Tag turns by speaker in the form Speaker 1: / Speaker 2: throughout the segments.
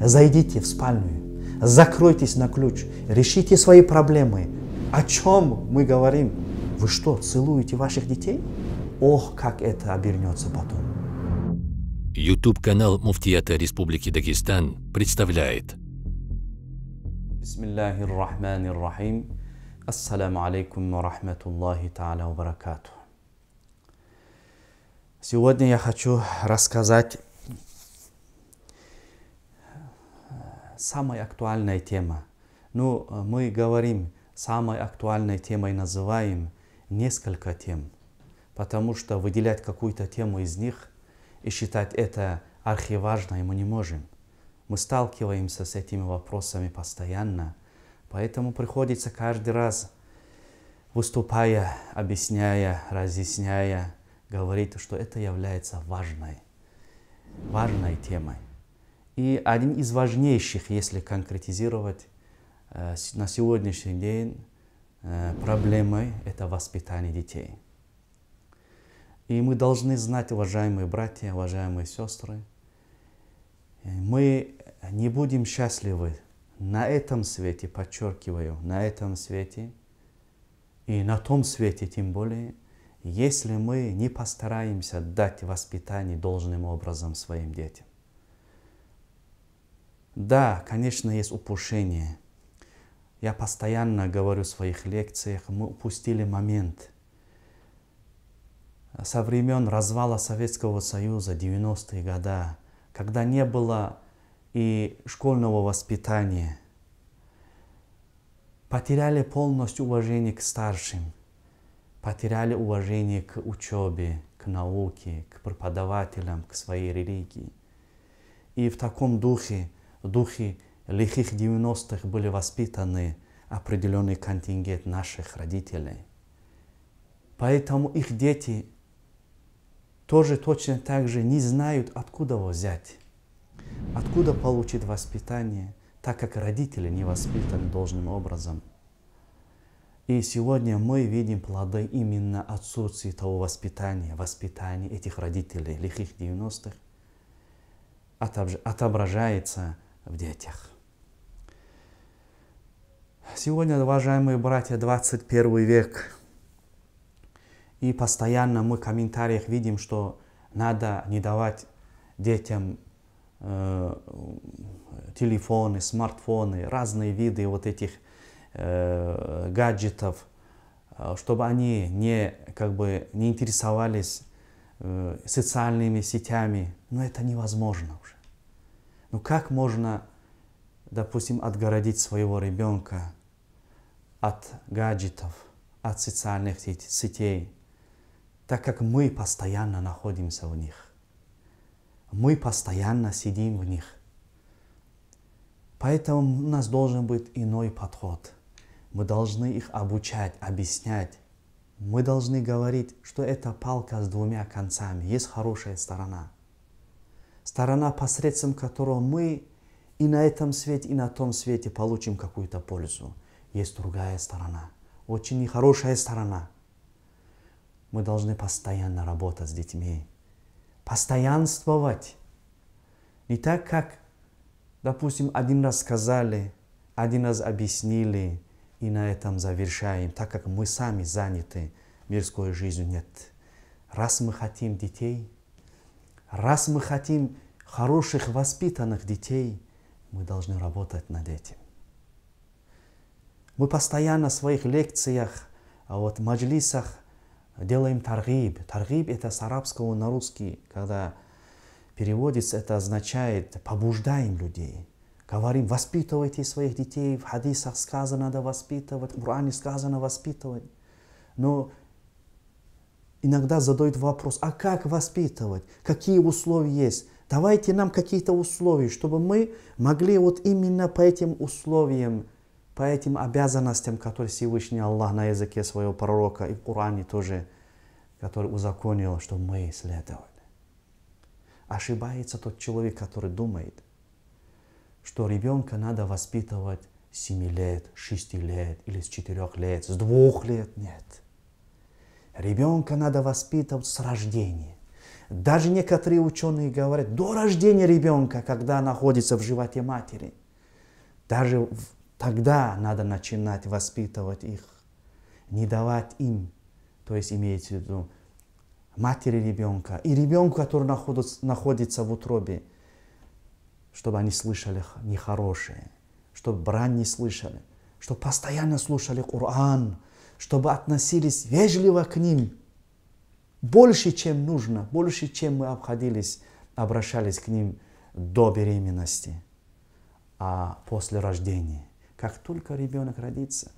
Speaker 1: Зайдите в спальню, закройтесь на ключ, решите свои проблемы. О чем мы говорим? Вы что, целуете ваших детей? Ох, как это обернется потом. YouTube-канал Муфтията Республики Дагестан представляет. Бисмиллахир-рахманир-рахим. Ассаламу алейкум ва рахматуллахи та'аля ва баракату. Сегодня я хочу рассказать самая актуальная тема. Ну, э, мы говорим, самой актуальной темой называем несколько тем, потому что выделять какую-то тему из них и считать это архиважной мы не можем. Мы сталкиваемся с этими вопросами постоянно, поэтому приходится каждый раз, выступая, объясняя, разъясняя, говорить, что это является важной, важной темой. И один из важнейших, если конкретизировать э, на сегодняшний день, э, проблемой – это воспитание детей. И мы должны знать, уважаемые братья, уважаемые сестры, э, мы не будем счастливы на этом свете, подчеркиваю, на этом свете, и на том свете тем более, если мы не постараемся дать воспитание должным образом своим детям. Да, конечно, есть упущение. Я постоянно говорю в своих лекциях, мы упустили момент. Со времен развала Советского Союза, 90-е годы, когда не было и школьного воспитания, потеряли полностью уважение к старшим, потеряли уважение к учебе, к науке, к преподавателям, к своей религии. И в таком духе в духе лихих 90-х были воспитаны определенный контингент наших родителей. Поэтому их дети тоже точно так же не знают, откуда его взять, откуда получить воспитание, так как родители не воспитаны должным образом. И сегодня мы видим плоды именно отсутствия того воспитания, воспитания этих родителей лихих 90-х, отображается в детях. Сегодня, уважаемые братья, 21 век. И постоянно мы в комментариях видим, что надо не давать детям э, телефоны, смартфоны, разные виды вот этих э, гаджетов, э, чтобы они не, как бы, не интересовались э, социальными сетями. Но это невозможно уже. Ну как можно, допустим, отгородить своего ребенка от гаджетов, от социальных сетей, так как мы постоянно находимся в них. Мы постоянно сидим в них. Поэтому у нас должен быть иной подход. Мы должны их обучать, объяснять. Мы должны говорить, что это палка с двумя концами. Есть хорошая сторона – сторона, посредством которого мы и на этом свете, и на том свете получим какую-то пользу. Есть другая сторона, очень нехорошая сторона. Мы должны постоянно работать с детьми, постоянствовать. Не так, как, допустим, один раз сказали, один раз объяснили, и на этом завершаем, так как мы сами заняты мирской жизнью. Нет. Раз мы хотим детей – Раз мы хотим хороших, воспитанных детей, мы должны работать над этим. Мы постоянно в своих лекциях, а вот, маджлисах делаем таргиб. Таргиб это с арабского на русский, когда переводится, это означает побуждаем людей. Говорим, воспитывайте своих детей, в хадисах сказано, надо воспитывать, в Коране сказано воспитывать. Но иногда задают вопрос, а как воспитывать, какие условия есть? Давайте нам какие-то условия, чтобы мы могли вот именно по этим условиям, по этим обязанностям, которые Всевышний Аллах на языке своего пророка и в Коране тоже, который узаконил, чтобы мы следовали. Ошибается тот человек, который думает, что ребенка надо воспитывать с 7 лет, 6 лет или с 4 лет, с 2 лет. Нет. Ребенка надо воспитывать с рождения. Даже некоторые ученые говорят, до рождения ребенка, когда находится в животе матери, даже тогда надо начинать воспитывать их, не давать им, то есть имеется в виду матери ребенка и ребенку, который находится, находится в утробе, чтобы они слышали нехорошее, чтобы брань не слышали, чтобы постоянно слушали Коран, чтобы относились вежливо к ним, больше, чем нужно, больше, чем мы обходились, обращались к ним до беременности, а после рождения, как только ребенок родится.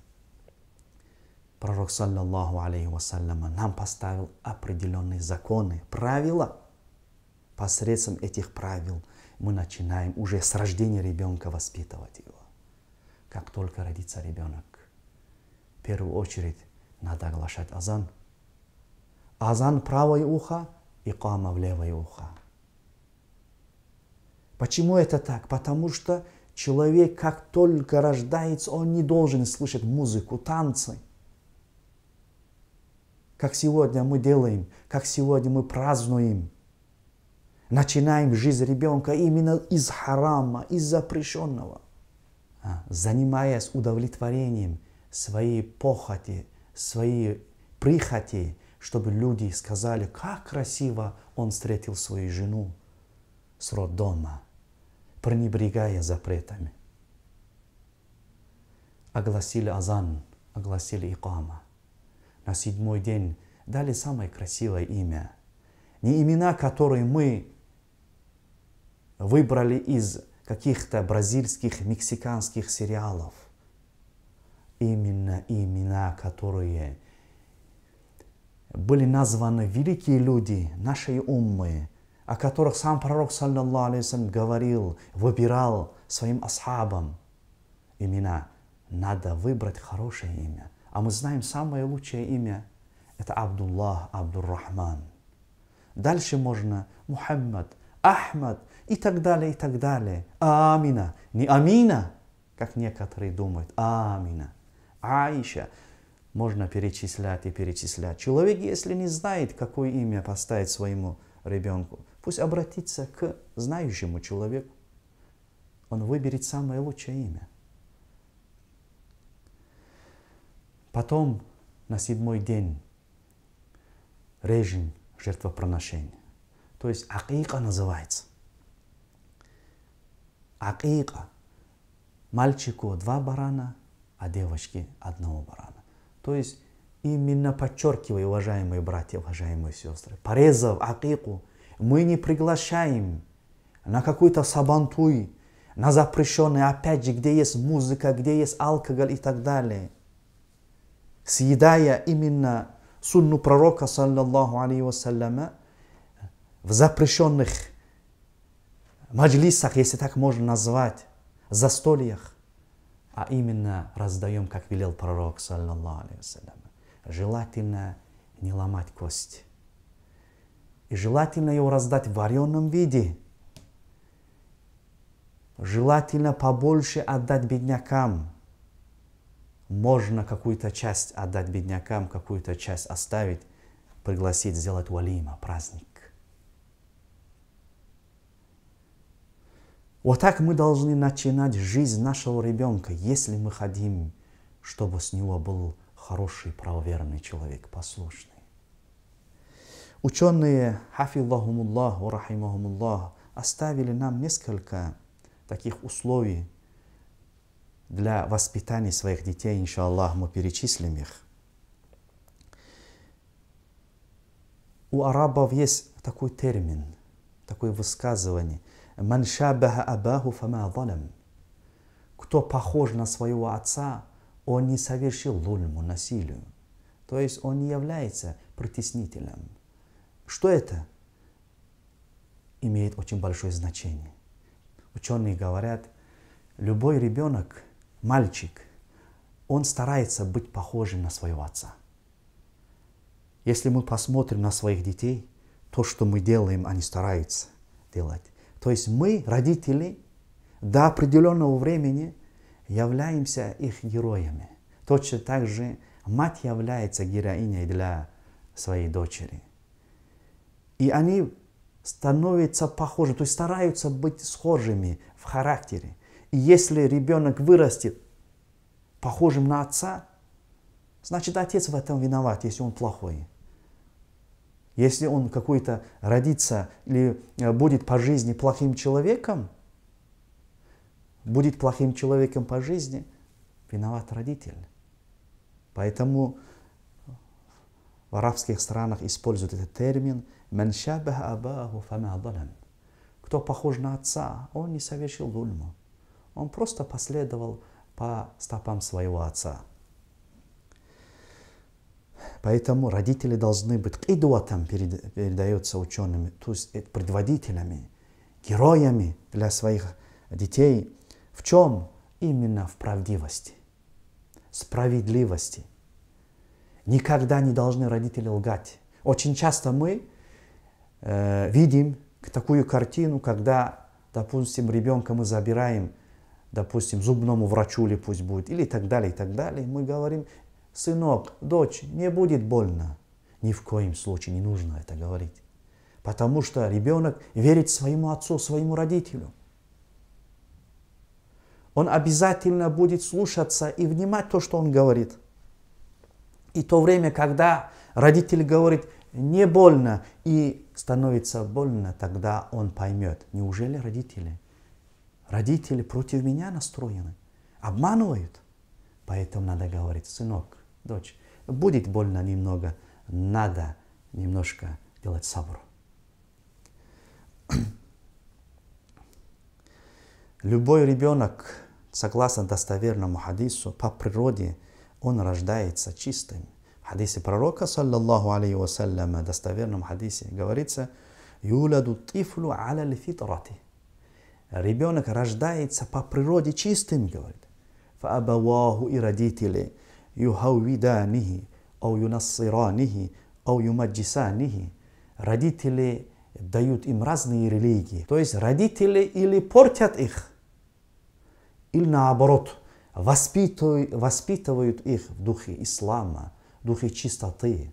Speaker 1: Пророк, саллаллаху алейхи вассаляма, нам поставил определенные законы, правила. Посредством этих правил мы начинаем уже с рождения ребенка воспитывать его. Как только родится ребенок, первую очередь надо оглашать азан. Азан правое ухо, и кама в левое ухо. Почему это так? Потому что человек, как только рождается, он не должен слышать музыку, танцы. Как сегодня мы делаем, как сегодня мы празднуем. Начинаем жизнь ребенка именно из харама, из запрещенного, а, занимаясь удовлетворением – свои похоти, свои прихоти, чтобы люди сказали, как красиво он встретил свою жену с роддома, пренебрегая запретами. Огласили азан, огласили икама. На седьмой день дали самое красивое имя. Не имена, которые мы выбрали из каких-то бразильских, мексиканских сериалов – именно имена, которые были названы великие люди нашей уммы, о которых сам пророк, саллиллаху говорил, выбирал своим асхабам имена. Надо выбрать хорошее имя. А мы знаем самое лучшее имя – это Абдуллах Абдуррахман. Дальше можно Мухаммад, Ахмад и так далее, и так далее. Амина. Не Амина, как некоторые думают. Амина. Аиша. Можно перечислять и перечислять. Человек, если не знает, какое имя поставить своему ребенку, пусть обратится к знающему человеку. Он выберет самое лучшее имя. Потом на седьмой день режим жертвопроношения. То есть акика называется. Акика. Мальчику два барана, а девочки одного барана. То есть именно подчеркивая, уважаемые братья, уважаемые сестры, порезав акику, мы не приглашаем на какую то сабантуй, на запрещенные, опять же, где есть музыка, где есть алкоголь и так далее. Съедая именно сунну пророка, саллаллаху алейхи вассаляма, в запрещенных маджлисах, если так можно назвать, застольях, а именно раздаем, как велел пророк, саллаллаху Желательно не ломать кость. И желательно его раздать в вареном виде. Желательно побольше отдать беднякам. Можно какую-то часть отдать беднякам, какую-то часть оставить, пригласить, сделать валима, праздник. Вот так мы должны начинать жизнь нашего ребенка, если мы хотим, чтобы с него был хороший, правоверный человек, послушный. Ученые, хафиллахумуллах, рахимахумуллах, оставили нам несколько таких условий для воспитания своих детей, иншаллах, мы перечислим их. У арабов есть такой термин, такое высказывание – «Ман шабаха абаху фама валям». Кто похож на своего отца, он не совершил лульму, насилию. То есть он не является притеснителем. Что это? Имеет очень большое значение. Ученые говорят, любой ребенок, мальчик, он старается быть похожим на своего отца. Если мы посмотрим на своих детей, то, что мы делаем, они стараются делать. То есть мы, родители, до определенного времени являемся их героями. Точно так же мать является героиней для своей дочери. И они становятся похожи, то есть стараются быть схожими в характере. И если ребенок вырастет похожим на отца, значит отец в этом виноват, если он плохой. Если он какой-то родится или э, будет по жизни плохим человеком, будет плохим человеком по жизни, виноват родитель. Поэтому в арабских странах используют этот термин «Ман абаху фама Кто похож на отца, он не совершил дульму. Он просто последовал по стопам своего отца. Поэтому родители должны быть кидуа там передается учеными, то есть э, предводителями, героями для своих детей. В чем? Именно в правдивости, справедливости. Никогда не должны родители лгать. Очень часто мы э, видим такую картину, когда, допустим, ребенка мы забираем, допустим, зубному врачу или пусть будет, или так далее, и так далее. Мы говорим, сынок, дочь, не будет больно. Ни в коем случае не нужно это говорить. Потому что ребенок верит своему отцу, своему родителю. Он обязательно будет слушаться и внимать то, что он говорит. И то время, когда родитель говорит «не больно» и становится больно, тогда он поймет, неужели родители? Родители против меня настроены, обманывают. Поэтому надо говорить, сынок, дочь. Будет больно немного, надо немножко делать сабр. Любой ребенок, согласно достоверному хадису, по природе он рождается чистым. В хадисе пророка, саллаллаху алейхи вассаляма, достоверном хадисе говорится, «Юладу тифлу аля фитрати». Ребенок рождается по природе чистым, говорит. «Фаабаваху и родители» юхавиданихи, ау юнассиранихи, ау юмаджисанихи. Родители дают им разные религии. То есть родители или портят их, или наоборот, воспитывают, их в духе ислама, в духе чистоты.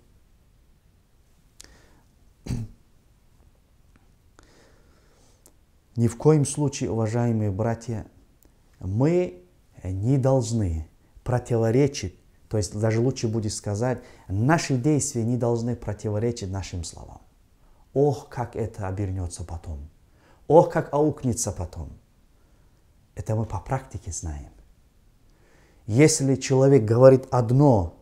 Speaker 1: Ни в коем случае, уважаемые братья, мы не должны противоречить то есть даже лучше будет сказать, наши действия не должны противоречить нашим словам. Ох, как это обернется потом. Ох, как аукнется потом. Это мы по практике знаем. Если человек говорит одно,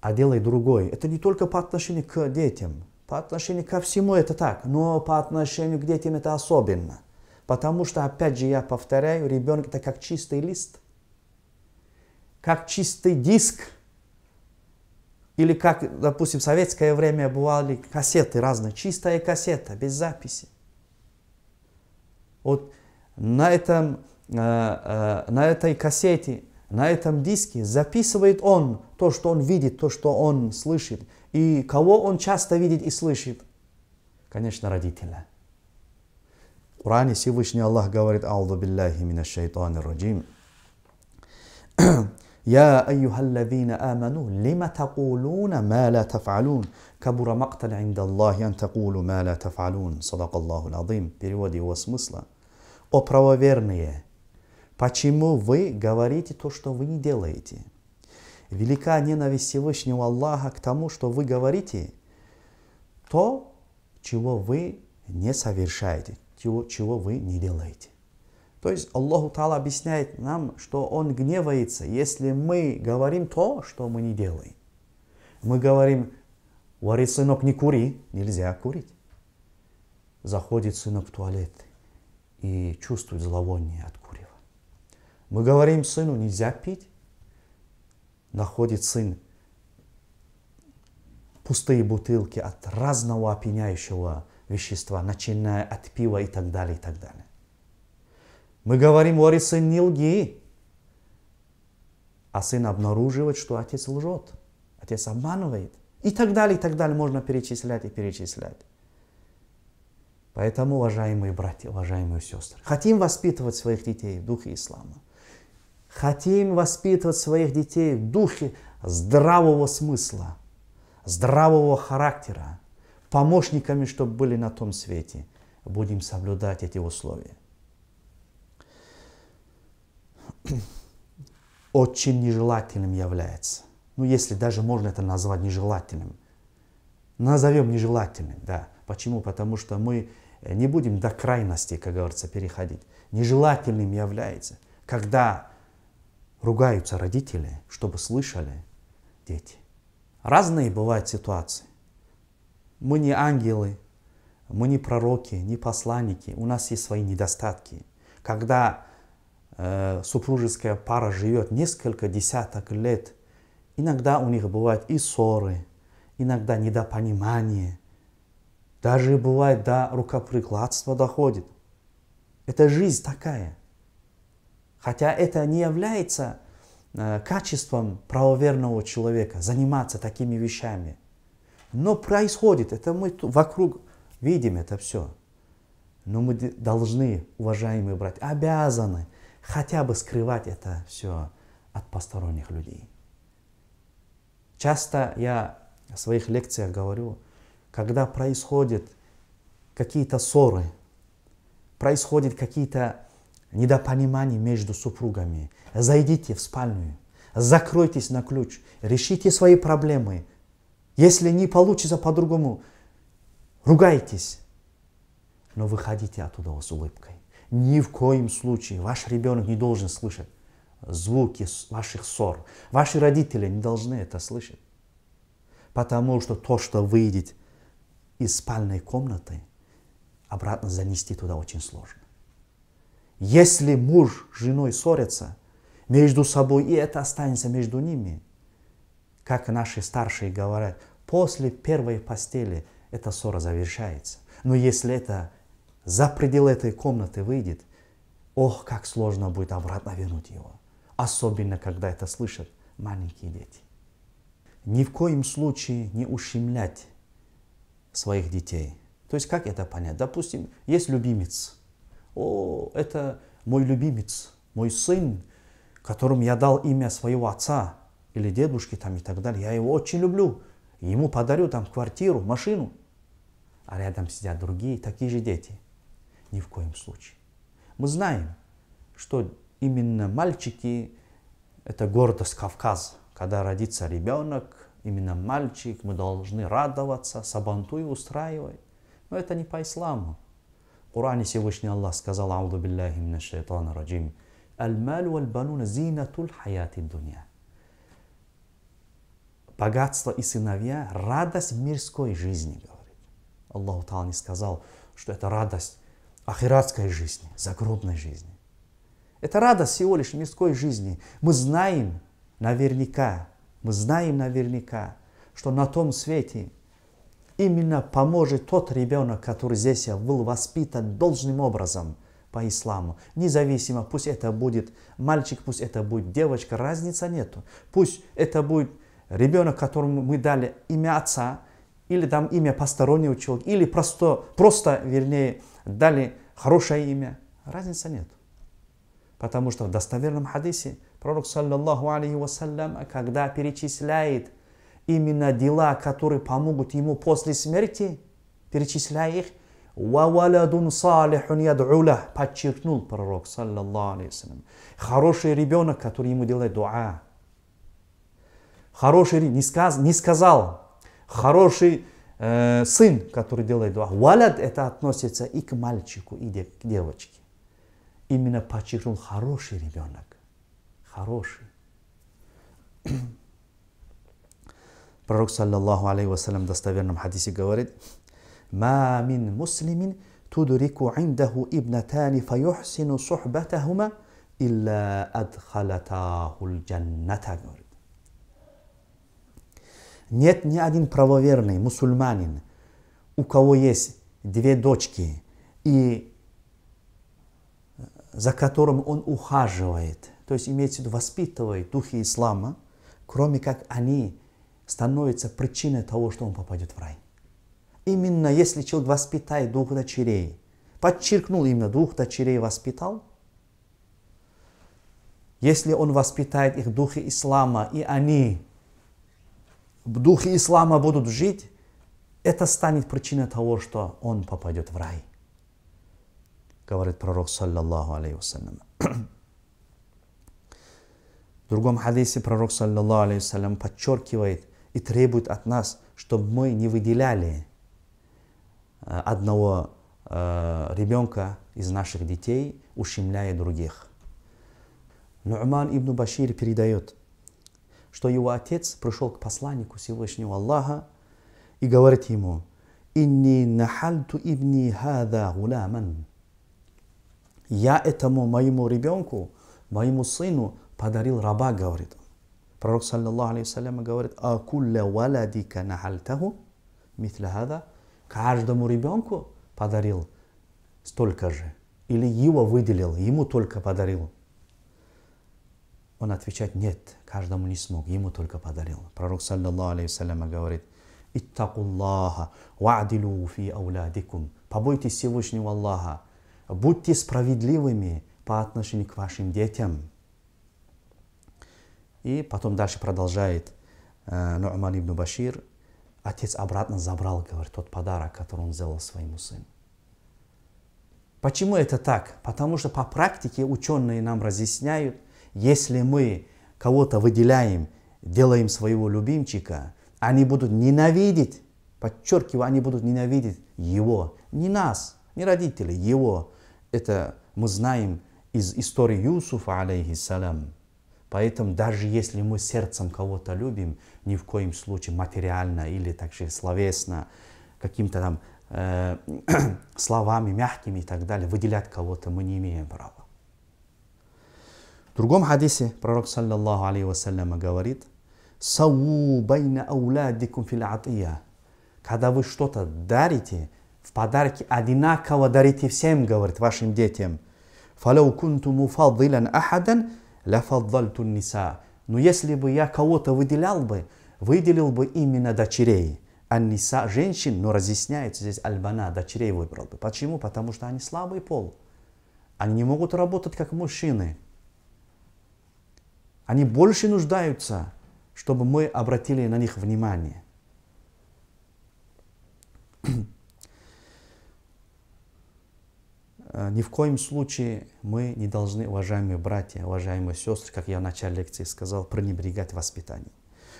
Speaker 1: а делает другое, это не только по отношению к детям, по отношению ко всему это так, но по отношению к детям это особенно. Потому что, опять же, я повторяю, ребенок это как чистый лист – как чистый диск, или как, допустим, в советское время бывали кассеты разные, чистая кассета, без записи. Вот на, этом, э, э, на этой кассете, на этом диске записывает он то, что он видит, то, что он слышит. И кого он часто видит и слышит? Конечно, родителя. В Коране Всевышний Аллах говорит, «Ауду билляхи мина шайтани раджим». يا أيها الذين آمنوا لم تقولون ما لا تفعلون كبر مقتا عند الله أن تقولوا ما لا تفعلون صدق الله العظيم перевод его смысла О правоверные, почему вы говорите то, что вы не делаете? Велика ненависть Всевышнего Аллаха к тому, что вы говорите то, чего вы не совершаете, чего, чего вы не делаете. То есть Аллаху Таала объясняет нам, что Он гневается, если мы говорим то, что мы не делаем. Мы говорим, вари сынок, не кури, нельзя курить. Заходит сынок в туалет и чувствует зловоние от курева. Мы говорим сыну, нельзя пить. Находит сын пустые бутылки от разного опьяняющего вещества, начиная от пива и так далее, и так далее. Мы говорим, Лори, сын, не лги. А сын обнаруживает, что отец лжет, отец обманывает. И так далее, и так далее. Можно перечислять и перечислять. Поэтому, уважаемые братья, уважаемые сестры, хотим воспитывать своих детей в духе ислама. Хотим воспитывать своих детей в духе здравого смысла, здравого характера, помощниками, чтобы были на том свете. Будем соблюдать эти условия очень нежелательным является. Ну, если даже можно это назвать нежелательным. Назовем нежелательным, да. Почему? Потому что мы э, не будем до крайности, как говорится, переходить. Нежелательным является, когда ругаются родители, чтобы слышали дети. Разные бывают ситуации. Мы не ангелы, мы не пророки, не посланники, у нас есть свои недостатки. Когда Э, супружеская пара живет несколько десяток лет, иногда у них бывают и ссоры, иногда недопонимание, даже бывает до рукоприкладства доходит. Это жизнь такая. Хотя это не является э, качеством правоверного человека заниматься такими вещами. Но происходит, это мы вокруг видим это все. Но мы должны, уважаемые братья, обязаны – хотя бы скрывать это все от посторонних людей. Часто я в своих лекциях говорю, когда происходят какие-то ссоры, происходят какие-то недопонимания между супругами, зайдите в спальню, закройтесь на ключ, решите свои проблемы. Если не получится по-другому, ругайтесь, но выходите оттуда с улыбкой. Ни в коем случае ваш ребенок не должен слышать звуки ваших ссор. Ваши родители не должны это слышать. Потому что то, что выйдет из спальной комнаты, обратно занести туда очень сложно. Если муж с женой ссорятся между собой, и это останется между ними, как наши старшие говорят, после первой постели эта ссора завершается. Но если это за пределы этой комнаты выйдет, ох, как сложно будет обратно вернуть его. Особенно, когда это слышат маленькие дети. Ни в коем случае не ущемлять своих детей. То есть, как это понять? Допустим, есть любимец. О, это мой любимец, мой сын, которому я дал имя своего отца или дедушки там и так далее. Я его очень люблю. Ему подарю там квартиру, машину. А рядом сидят другие, такие же дети – ни в коем случае. Мы знаем, что именно мальчики – это гордость Кавказа. Когда родится ребенок, именно мальчик, мы должны радоваться, сабанту сабантуй устраивать. Но это не по исламу. В Коране Всевышний Аллах сказал, «Ауду билляхи мина шайтана раджим, «Аль-малю валь-бануна зинатуль хаяти дунья. Богатство и сыновья – радость мирской жизни, говорит. Аллаху ТАЛ не сказал, что это радость ахиратской жизни, загробной жизни. Это радость всего лишь мирской жизни. Мы знаем наверняка, мы знаем наверняка, что на том свете именно поможет тот ребенок, который здесь был воспитан должным образом по исламу. Независимо, пусть это будет мальчик, пусть это будет девочка, разницы нету. Пусть это будет ребенок, которому мы дали имя отца – или там имя постороннего человека, или просто, просто вернее, дали хорошее имя. Разницы нет. Потому что в достоверном хадисе пророк, саллаллаху алейхи вассалям, когда перечисляет именно дела, которые помогут ему после смерти, перечисляя их, «Ваваладун салихун яд'уля» подчеркнул пророк, саллаллаху алейхи Хороший ребенок, который ему делает дуа. Хороший не, сказ, не сказал, хороший э, сын, который делает дуа. Валят это относится и к мальчику, и к девочке. Именно подчеркнул хороший ребенок. Хороший. Пророк, саллаллаху алейхи вассалям, в достоверном хадисе говорит, «Ма мин муслимин тудрику индаhu ибнатани фаюхсину сухбатахума илля адхалатаху джанната». Нет ни один правоверный мусульманин, у кого есть две дочки, и э, за которым он ухаживает, то есть имеется в виду воспитывает духи ислама, кроме как они становятся причиной того, что он попадет в рай. Именно если человек воспитает дух дочерей, подчеркнул именно дух дочерей воспитал, если он воспитает их духи ислама, и они духе ислама будут жить, это станет причиной того, что он попадет в рай. Говорит пророк, саллаллаху алейхи В другом хадисе пророк, саллаллаху алейхи подчеркивает и требует от нас, чтобы мы не выделяли э, одного э, ребенка из наших детей, ущемляя других. Ну'ман ибн Башир передает – что его отец пришел к посланнику Всевышнего Аллаха и говорит ему, «Инни нахальту ибни хада гуламан». Я этому моему ребенку, моему сыну подарил раба, говорит он. Пророк, саллиллаху алейхи говорит, «А кулля валадика нахальтаху» митля хада, каждому ребенку подарил столько же. Или его выделил, ему только подарил. Он отвечает нет, каждому не смог, ему только подарил. Пророк, саллиллаху алейхи говорит, «Иттакуллаха ва'дилу фи ауладикум». Побойтесь Всевышнего Аллаха, будьте справедливыми по отношению к вашим детям. И потом дальше продолжает э, Ну'ман ибн Башир, отец обратно забрал, говорит, тот подарок, который он сделал своему сыну. Почему это так? Потому что по практике ученые нам разъясняют, если мы кого-то выделяем, делаем своего любимчика, они будут ненавидеть, подчеркиваю, они будут ненавидеть его, не нас, не родителей, его. Это мы знаем из истории Юсуфа, алейхиссалям. Поэтому даже если мы сердцем кого-то любим, ни в коем случае материально или также словесно, какими то там э, словами мягкими и так далее, выделять кого-то мы не имеем права. В другом хадисе пророк, саллиллаху алейхи вассаляма, говорит, «Саву байна аулядикум фил атия». Когда вы что-то дарите, в подарки одинаково дарите всем, говорит, вашим детям. «Фалау кунту муфаддилан ахадан ла лафаддальту ниса». Но если бы я кого-то выделял бы, выделил бы именно дочерей. Анниса – женщин, но ну, разъясняется здесь альбана, дочерей выбрал бы. Почему? Потому что они слабый пол. Они не могут работать как мужчины. Они больше нуждаются, чтобы мы обратили на них внимание. Э, ни в коем случае мы не должны, уважаемые братья, уважаемые сестры, как я в начале лекции сказал, пренебрегать воспитанием.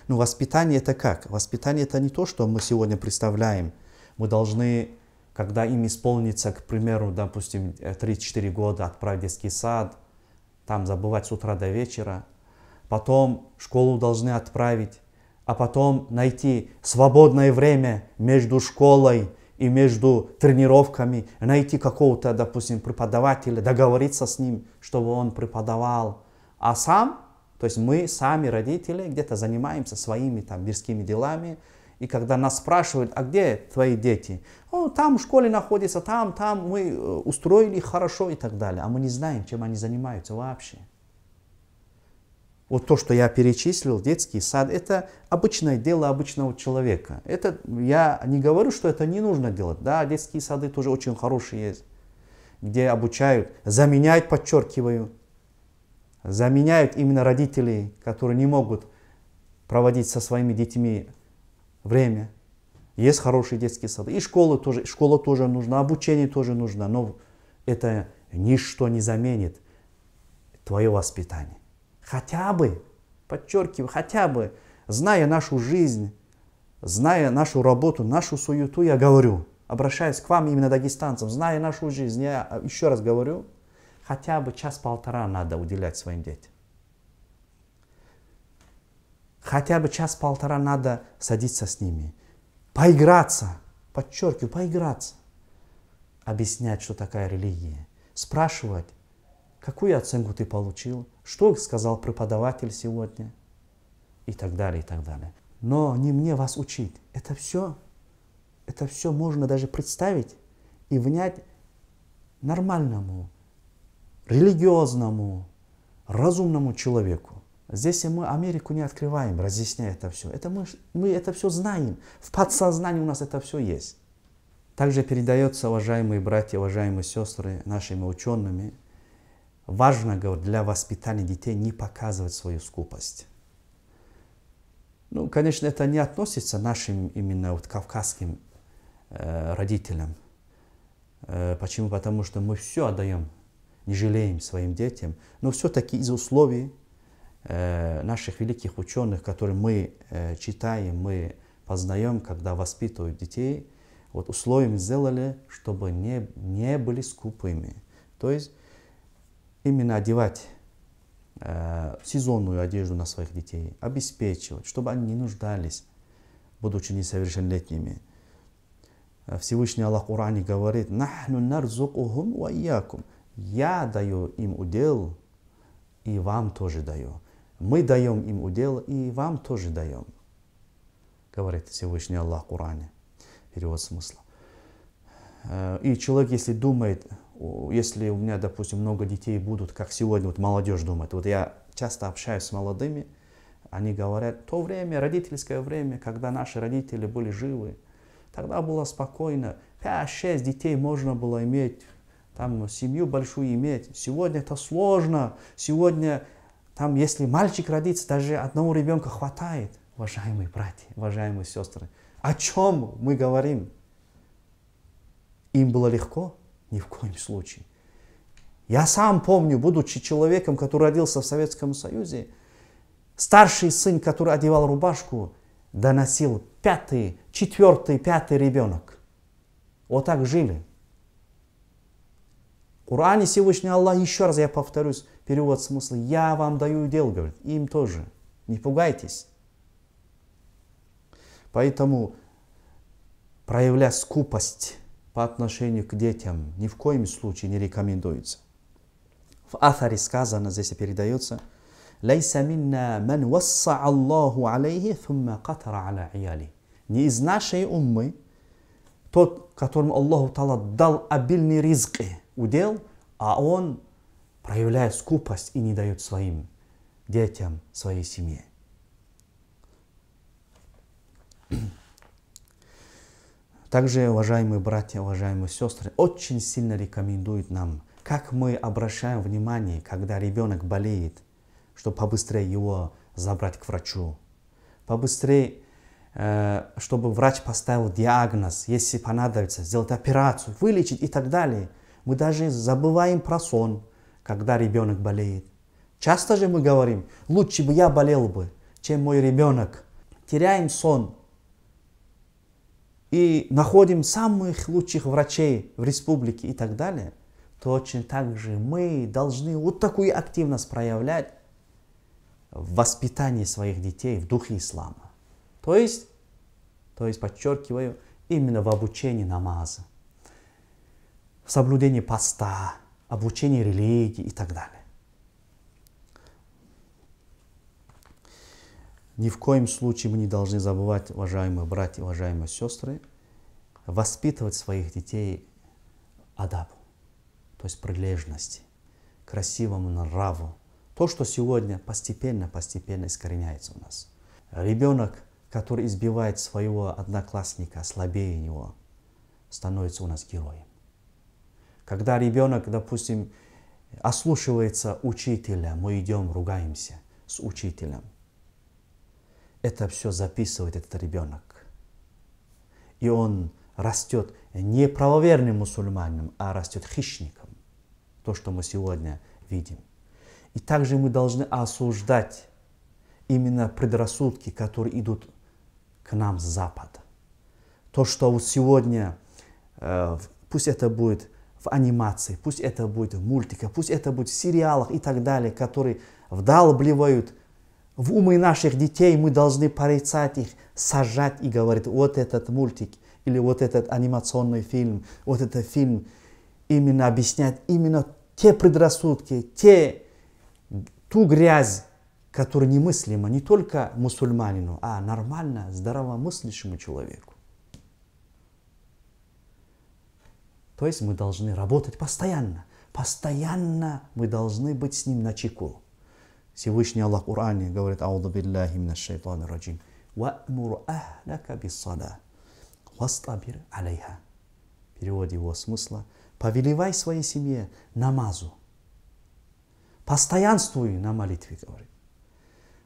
Speaker 1: Но ну, воспитание это как? Воспитание это не то, что мы сегодня представляем. Мы должны, когда им исполнится, к примеру, допустим, 3-4 э, года, отправить в детский сад, там забывать с утра до вечера – потом в школу должны отправить, а потом найти свободное время между школой и между тренировками, найти какого-то, допустим, преподавателя, договориться с ним, чтобы он преподавал. А сам, то есть мы сами, родители, где-то занимаемся своими там мирскими делами, и когда нас спрашивают, а где твои дети? О, там в школе находится, там, там, мы э, устроили хорошо и так далее. А мы не знаем, чем они занимаются вообще. Вот то, что я перечислил, детский сад, это обычное дело обычного человека. Это, я не говорю, что это не нужно делать. Да, детские сады тоже очень хорошие есть, где обучают, заменяют, подчеркиваю, заменяют именно родителей, которые не могут проводить со своими детьми время. Есть хорошие детские сады. И школы тоже, школа тоже нужна, обучение тоже нужно, но это ничто не заменит твое воспитание хотя бы, подчеркиваю, хотя бы, зная нашу жизнь, зная нашу работу, нашу суету, я говорю, обращаясь к вам, именно дагестанцам, зная нашу жизнь, я а, еще раз говорю, хотя бы час-полтора надо уделять своим детям. Хотя бы час-полтора надо садиться с ними, поиграться, подчеркиваю, поиграться, объяснять, что такая религия, спрашивать, какую оценку ты получил, что сказал преподаватель сегодня и так далее, и так далее. Но не мне вас учить. Это все, это все можно даже представить и внять нормальному, религиозному, разумному человеку. Здесь мы Америку не открываем, разъясняя это все. Это мы, мы это все знаем. В подсознании у нас это все есть. Также передается, уважаемые братья, уважаемые сестры, нашими учеными – важно для воспитания детей не показывать свою скупость. Ну, конечно, это не относится нашим именно вот кавказским э, родителям. Э, почему? Потому что мы все отдаем, не жалеем своим детям. Но все-таки из условий э, наших великих ученых, которые мы э, читаем, мы познаем, когда воспитывают детей, вот условиями сделали, чтобы не, не были скупыми. То есть именно одевать э, сезонную одежду на своих детей, обеспечивать, чтобы они не нуждались, будучи несовершеннолетними. Э, Всевышний Аллах в Коране говорит, «Нахну нарзукухум ва иякум». Я даю им удел, и вам тоже даю. Мы даем им удел, и вам тоже даем. Говорит Всевышний Аллах в Коране. Перевод смысла. Э, и человек, если думает, если у меня, допустим, много детей будут, как сегодня вот молодежь думает, вот я часто общаюсь с молодыми, они говорят, то время, родительское время, когда наши родители были живы, тогда было спокойно, 5-6 детей можно было иметь, там семью большую иметь. Сегодня это сложно, сегодня там, если мальчик родится, даже одного ребенка хватает. Уважаемые братья, уважаемые сестры, о чем мы говорим? Им было легко, ни в коем случае. Я сам помню, будучи человеком, который родился в Советском Союзе, старший сын, который одевал рубашку, доносил пятый, четвертый, пятый ребенок. Вот так жили. В Коране Всевышний Аллах, еще раз я повторюсь, перевод смысла, я вам даю дел, говорит, им тоже. Не пугайтесь. Поэтому проявляя скупость по отношению к детям ни в коем случае не рекомендуется. В Атаре сказано, здесь и передается, «Лейса минна ман васса Аллаху алейхи, фумма катара аля ияли». Не из нашей уммы тот, которому Аллаху Тала дал обильный ризк, удел, а он проявляет скупость и не дает своим детям, своей семье. Также, уважаемые братья, уважаемые сестры, очень сильно рекомендуют нам, как мы обращаем внимание, когда ребенок болеет, чтобы побыстрее его забрать к врачу. Побыстрее, э, чтобы врач поставил диагноз, если понадобится, сделать операцию, вылечить и так далее. Мы даже забываем про сон, когда ребенок болеет. Часто же мы говорим, лучше бы я болел бы, чем мой ребенок. Теряем сон, и находим самых лучших врачей в республике и так далее, точно так же мы должны вот такую активность проявлять в воспитании своих детей в духе ислама. То есть, то есть подчеркиваю, именно в обучении намаза, в соблюдении поста, обучении религии и так далее. Ни в коем случае мы не должны забывать, уважаемые братья, уважаемые сестры, воспитывать своих детей адабу, то есть прилежности, красивому нраву. То, что сегодня постепенно, постепенно искореняется у нас. Ребенок, который избивает своего одноклассника, слабее него, становится у нас героем. Когда ребенок, допустим, ослушивается учителя, мы идем, ругаемся с учителем – это все записывает этот ребенок. И он растет не правоверным мусульманином, а растет хищником. То, что мы сегодня видим. И также мы должны осуждать именно предрассудки, которые идут к нам с Запада. То, что вот сегодня, э, пусть это будет в анимации, пусть это будет в мультиках, пусть это будет в сериалах и так далее, которые вдалбливают – в умы наших детей мы должны порицать их, сажать и говорить, вот этот мультик или вот этот анимационный фильм, вот этот фильм, именно объяснять именно те предрассудки, те, ту грязь, которая немыслима не только мусульманину, а нормально, здравомыслящему человеку. То есть мы должны работать постоянно. Постоянно мы должны быть с ним на чеку. Всевышний Аллах в Коране говорит, «Ауду биллахи минаш шайтани раджим». «Ва'мур ахляка биссада, вастабир алейха». В его смысла «Повелевай своей семье намазу». «Постоянствуй на молитве», говорит.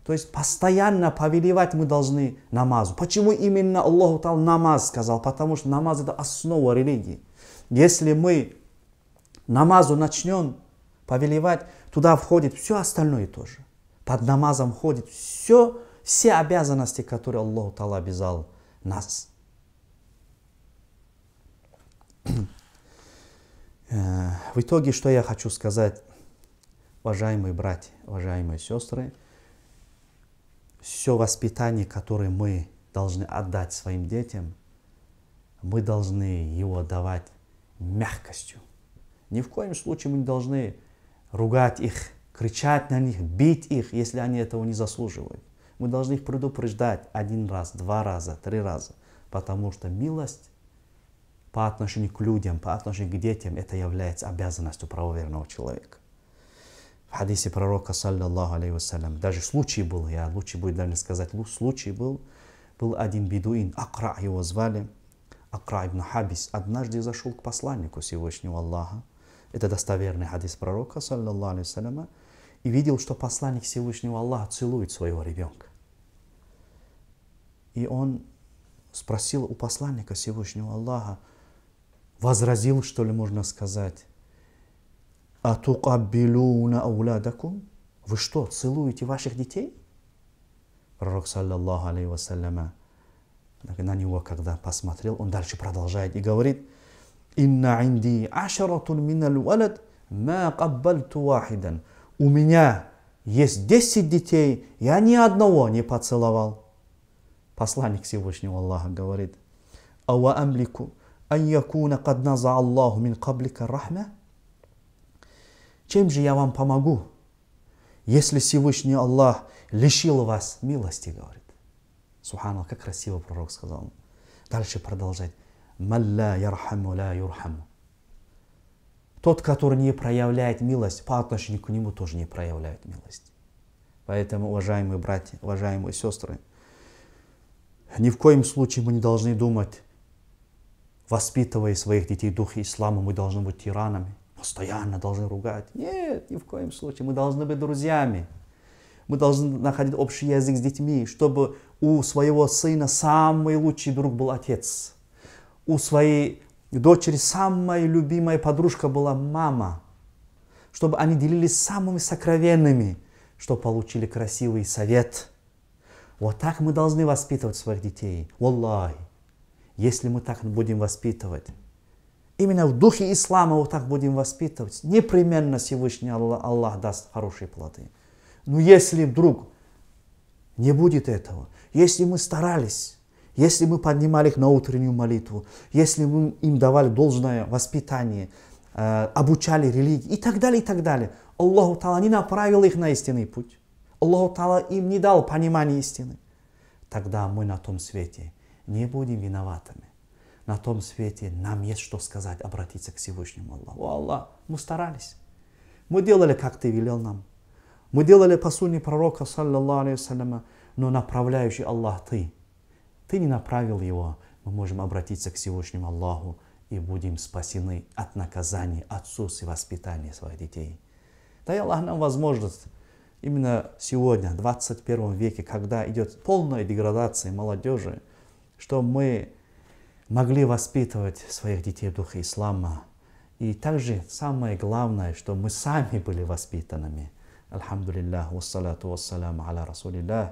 Speaker 1: То есть постоянно повелевать мы должны намазу. Почему именно Аллаху Тал намаз сказал? Потому что намаз это основа религии. Если мы намазу начнем повелевать, туда входит все остальное тоже. Под намазом входит все, все обязанности, которые Аллах Тала обязал нас. Э, в итоге, что я хочу сказать, уважаемые братья, уважаемые сестры, все воспитание, которое мы должны отдать своим детям, мы должны его давать мягкостью. Ни в коем случае мы не должны ругать их, кричать на них, бить их, если они этого не заслуживают. Мы должны их предупреждать один раз, два раза, три раза. Потому что милость по отношению к людям, по отношению к детям, это является обязанностью правоверного человека. В хадисе пророка, саллиллаху алейхи вассалям, даже случай был, я лучше будет даже сказать, случай был, был один бедуин, Акра его звали, Акра ибн Хабис, однажды зашел к посланнику Всевышнего Аллаха, это достоверный хадис пророка, саллиллаху алейхи и видел, что посланник Всевышнего Аллаха целует своего ребенка. И он спросил у посланника Всевышнего Аллаха, возразил, что ли, можно сказать, «Атукаббилуна ауладакум?» Вы что, целуете ваших детей? Пророк, саллаллаху алейхи вассаляма, на него, когда посмотрел, он дальше продолжает и говорит – Инна инди ашаратун миналь валад ма каббальту вахидан. У меня есть 10 детей, я ни одного не поцеловал. Посланник Всевышнего Аллаха говорит, «Ава амлику ан якуна кад наза Аллаху мин каблика рахма?» Чем же я вам помогу, если Всевышний Аллах лишил вас милости, говорит. Субханаллах, как красиво пророк сказал. Дальше продолжать. Малла, ярхаму ля юрхаму. Тот, который не проявляет милость, по отношению к нему тоже не проявляет милость. Поэтому, уважаемые братья, уважаемые сестры, ни в коем случае мы не должны думать, воспитывая своих детей дух ислама, мы должны быть тиранами, постоянно должны ругать. Нет, ни в коем случае. Мы должны быть друзьями. Мы должны находить общий язык с детьми, чтобы у своего сына самый лучший друг был отец – у своей дочери самая любимая подружка была мама, чтобы они делились самыми сокровенными, что получили красивый совет. Вот так мы должны воспитывать своих детей. Валлахи. Если мы так будем воспитывать, именно в духе ислама вот так будем воспитывать, непременно Всевышний Аллах, Аллах даст хорошие плоды. Но если вдруг не будет этого, если мы старались, если мы поднимали их на утреннюю молитву, если мы им давали должное воспитание, э, обучали религии и так далее, и так далее. Аллаху Тала не направил их на истинный путь. Аллаху Тала им не дал понимания истины. Тогда мы на том свете не будем виноватыми. На том свете нам есть что сказать, обратиться к Всевышнему Аллаху. О Аллах, мы старались. Мы делали, как Ты велел нам. Мы делали по сунне пророка, саллиллаху алейхи но направляющий Аллах Ты ты не направил его, мы можем обратиться к Всевышнему Аллаху и будем спасены от наказания, отсутствия воспитания своих детей. Дай Аллах нам возможность именно сегодня, в 21 веке, когда идет полная деградация молодежи, что мы могли воспитывать своих детей в духе ислама. И также самое главное, что мы сами были воспитанными. Алхамдулиллах, вассалату вассаламу аля расулиллах.